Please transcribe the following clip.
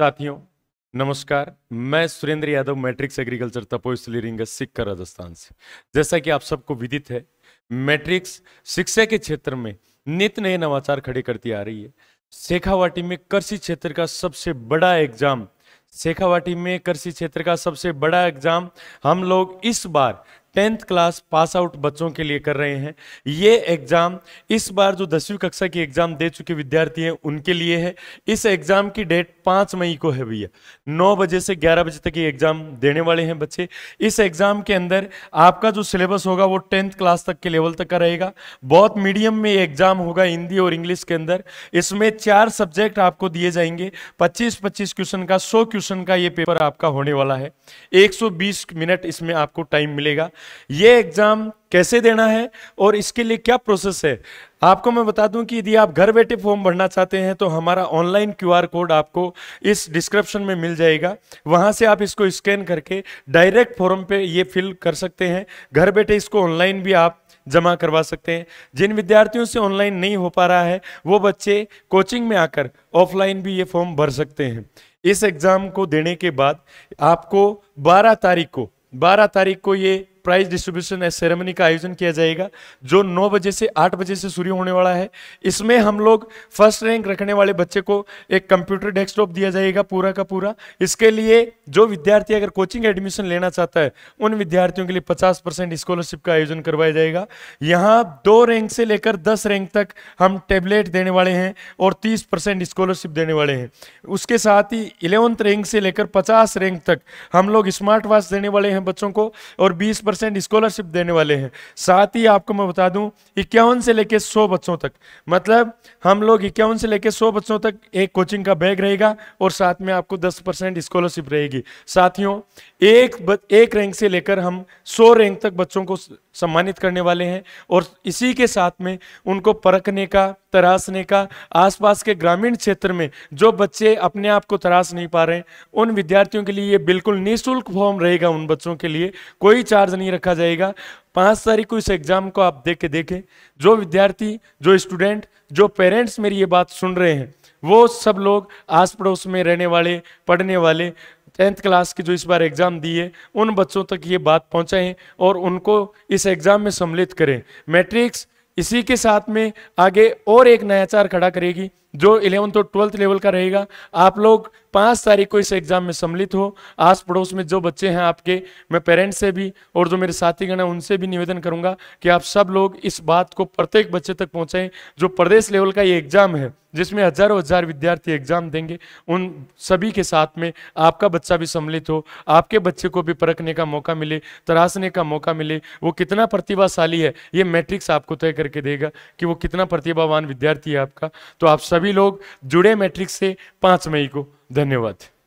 साथियों नमस्कार मैं सुरेंद्र यादव मैट्रिक्स एग्रीकल्चर तपोस्थली रिंग सिक्कर राजस्थान से जैसा कि आप सबको विदित है मैट्रिक्स शिक्षा के क्षेत्र में नित नए नवाचार खड़े करती आ रही है शेखावाटी में कृषि क्षेत्र का सबसे बड़ा एग्जाम शेखावाटी में कृषि क्षेत्र का सबसे बड़ा एग्जाम हम लोग इस बार टेंथ क्लास पास आउट बच्चों के लिए कर रहे हैं ये एग्ज़ाम इस बार जो दसवीं कक्षा की एग्ज़ाम दे चुके विद्यार्थी हैं उनके लिए है इस एग्ज़ाम की डेट पाँच मई को है भैया नौ बजे से ग्यारह बजे तक ये एग्ज़ाम देने वाले हैं बच्चे इस एग्ज़ाम के अंदर आपका जो सिलेबस होगा वो टेंथ क्लास तक के लेवल तक का रहेगा बहुत मीडियम में एग्ज़ाम होगा हिंदी और इंग्लिश के अंदर इसमें चार सब्जेक्ट आपको दिए जाएंगे पच्चीस पच्चीस क्वेश्चन का सौ क्वेश्चन का ये पेपर आपका होने वाला है एक मिनट इसमें आपको टाइम मिलेगा ये एग्ज़ाम कैसे देना है और इसके लिए क्या प्रोसेस है आपको मैं बता दूं कि यदि आप घर बैठे फॉर्म भरना चाहते हैं तो हमारा ऑनलाइन क्यूआर कोड आपको इस डिस्क्रिप्शन में मिल जाएगा वहां से आप इसको स्कैन करके डायरेक्ट फॉर्म पे ये फिल कर सकते हैं घर बैठे इसको ऑनलाइन भी आप जमा करवा सकते हैं जिन विद्यार्थियों से ऑनलाइन नहीं हो पा रहा है वो बच्चे कोचिंग में आकर ऑफलाइन भी ये फॉर्म भर सकते हैं इस एग्ज़ाम को देने के बाद आपको 12 तारीख को 12 तारीख को ये प्राइज डिस्ट्रीब्यूशन सेरेमनी का आयोजन किया जाएगा जो 9 बजे से 8 बजे से शुरू होने वाला है इसमें हम लोग फर्स्ट रैंक रखने वाले बच्चे को एक कंप्यूटर डेस्कटॉप दिया जाएगा पूरा का पूरा इसके लिए जो विद्यार्थी अगर कोचिंग एडमिशन लेना चाहता है उन विद्यार्थियों के लिए पचास स्कॉलरशिप का आयोजन करवाया जाएगा यहाँ दो रैंक से लेकर दस रैंक तक हम टेबलेट देने वाले हैं और तीस स्कॉलरशिप देने वाले हैं उसके साथ ही इलेवंथ रैंक से लेकर पचास रैंक तक हम लोग स्मार्ट वॉच देने वाले हैं बच्चों को और बीस परसेंट स्कॉलरशिप देने वाले हैं साथ ही आपको मैं बता दूं इक्यावन से लेकर सौ बच्चों तक मतलब हम लोग इक्यावन से लेकर सौ बच्चों तक एक कोचिंग का बैग रहेगा और साथ में आपको दस परसेंट स्कॉलरशिप रहेगी साथियों एक एक रैंक से लेकर हम सौ रैंक तक बच्चों को सम्मानित करने वाले हैं और इसी के साथ में उनको परखने का तराशने का आसपास के ग्रामीण क्षेत्र में जो बच्चे अपने आप को तराश नहीं पा रहे हैं उन विद्यार्थियों के लिए ये बिल्कुल निःशुल्क फॉर्म रहेगा उन बच्चों के लिए कोई चार्ज नहीं रखा जाएगा पाँच तारीख को इस एग्ज़ाम को आप देख के देखें जो विद्यार्थी जो स्टूडेंट जो पेरेंट्स मेरी ये बात सुन रहे हैं वो सब लोग आस पड़ोस में रहने वाले पढ़ने वाले टेंथ क्लास की जो इस बार एग्ज़ाम दी है उन बच्चों तक ये बात पहुँचाएँ और उनको इस एग्ज़ाम में सम्मिलित करें मैट्रिक्स इसी के साथ में आगे और एक नयाचार खड़ा करेगी जो इलेवंथ और ट्वेल्थ लेवल का रहेगा आप लोग पाँच तारीख को इस एग्ज़ाम में सम्मिलित हो आस पड़ोस में जो बच्चे हैं आपके मैं पेरेंट्स से भी और जो मेरे साथीगण हैं उनसे भी निवेदन करूंगा कि आप सब लोग इस बात को प्रत्येक बच्चे तक पहुंचाएं जो प्रदेश लेवल का ये एग्ज़ाम है जिसमें हजारों हजार विद्यार्थी एग्जाम देंगे उन सभी के साथ में आपका बच्चा भी सम्मिलित हो आपके बच्चे को भी परखने का मौका मिले तराशने का मौका मिले वो कितना प्रतिभाशाली है ये मैट्रिक्स आपको तय करके देगा कि वो कितना प्रतिभावान विद्यार्थी है आपका तो आप सभी लोग जुड़े मैट्रिक्स से पाँच मई को धन्यवाद